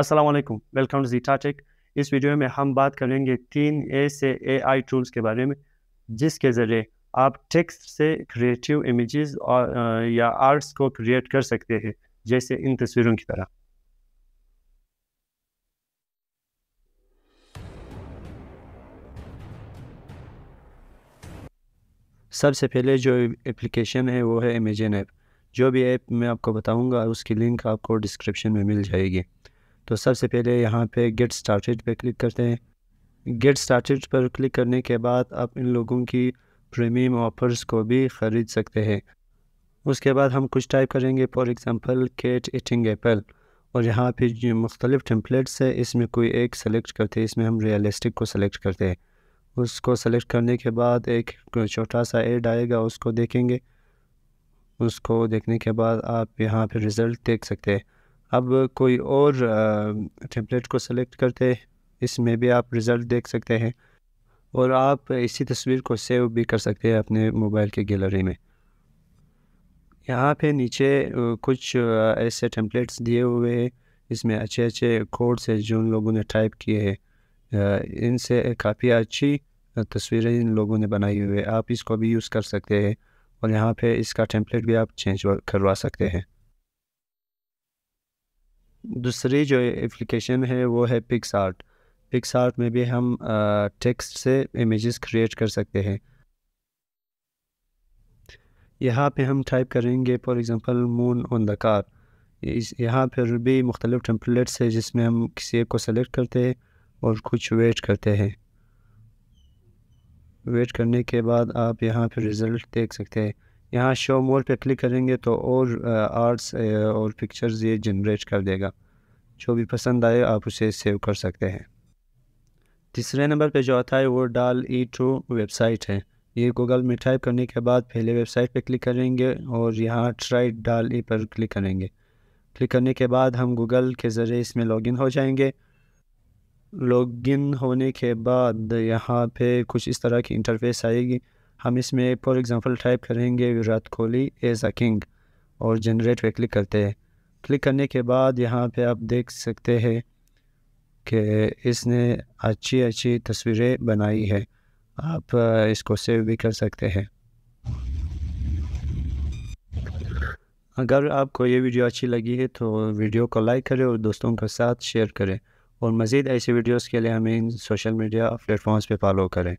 Aslam welcome to Zeta tech इस video में हम बात करेंगे तीन ए से ए आई टूल्स के बारे में जिसके ज़रिए आप टेक्स्ट से क्रिएटिव इमेजेस और या आर्ट्स को क्रिएट कर सकते हैं जैसे इन तस्वीरों की तरह सबसे पहले जो एप्लीकेशन है वो है इमेजन ऐप जो भी ऐप मैं आपको बताऊंगा उसकी लिंक आपको डिस्क्रिप्शन में मिल जाएगी तो सबसे पहले यहाँ पे गेट स्टार्टेड पे क्लिक करते हैं गेट स्टार्टेड पर क्लिक करने के बाद आप इन लोगों की प्रीमियम ऑफर्स को भी ख़रीद सकते हैं उसके बाद हम कुछ टाइप करेंगे for example cat eating apple और यहाँ पे जो मुख्तलिफ टेम्पलेट्स है इसमें कोई एक सेलेक्ट करते हैं इसमें हम रियलिस्टिक को सेलेक्ट करते हैं उसको सेलेक्ट करने के बाद एक छोटा सा एड आएगा उसको देखेंगे उसको देखने के बाद आप यहाँ पे रिज़ल्ट देख सकते हैं अब कोई और टेम्पलेट को सेलेक्ट करते इसमें भी आप रिज़ल्ट देख सकते हैं और आप इसी तस्वीर को सेव भी कर सकते हैं अपने मोबाइल के गैलरी में यहाँ पे नीचे कुछ ऐसे टेम्पलेट्स दिए हुए हैं इसमें अच्छे अच्छे कोड्स हैं जो उन लोगों ने टाइप किए हैं इनसे काफ़ी अच्छी तस्वीरें इन लोगों ने बनाई हुई है आप इसको भी यूज़ कर सकते हैं और यहाँ पे इसका टेम्पलेट भी आप चेंज करवा सकते हैं दूसरी जो एप्लीकेशन है वो है पिक्स आर्ट पिक्स आर्ट में भी हम टेक्स्ट से इमेजेस क्रिएट कर सकते हैं यहाँ पे हम टाइप करेंगे for example moon on the car इस यहाँ पर भी मुख्तलिफ़ टेम्पलेट्स है जिसमें हम किसी एक को सेलेक्ट करते हैं और कुछ वेट करते हैं वेट करने के बाद आप यहाँ पर रिज़ल्ट देख सकते हैं यहाँ शो मोर पे क्लिक करेंगे तो और आर्ट्स और पिक्चर्स ये जनरेट कर देगा जो भी पसंद आए आप उसे सेव कर सकते हैं तीसरे नंबर पे जो आता है वो डाल ई टू वेबसाइट है ये गूगल में टाइप करने के बाद पहले वेबसाइट पे क्लिक करेंगे और यहाँ ट्राई डाल ई पर क्लिक करेंगे क्लिक करने के बाद हम गूगल के ज़रिए इसमें लॉगिन हो जाएंगे लॉगिन होने के बाद यहाँ पे कुछ इस तरह की इंटरफेस आएगी हम इसमें फॉर एग्ज़ाम्पल टाइप करेंगे Virat Kohli as a king और जनरेट पे क्लिक करते हैं क्लिक करने के बाद यहाँ पे आप देख सकते हैं कि इसने अच्छी अच्छी तस्वीरें बनाई है आप इसको सेव भी कर सकते हैं अगर आपको ये वीडियो अच्छी लगी है तो वीडियो को लाइक करें और दोस्तों के साथ शेयर करें और मज़ीद ऐसे वीडियोस के लिए हमें इन सोशल मीडिया प्लेटफॉर्म्स पे फॉलो करें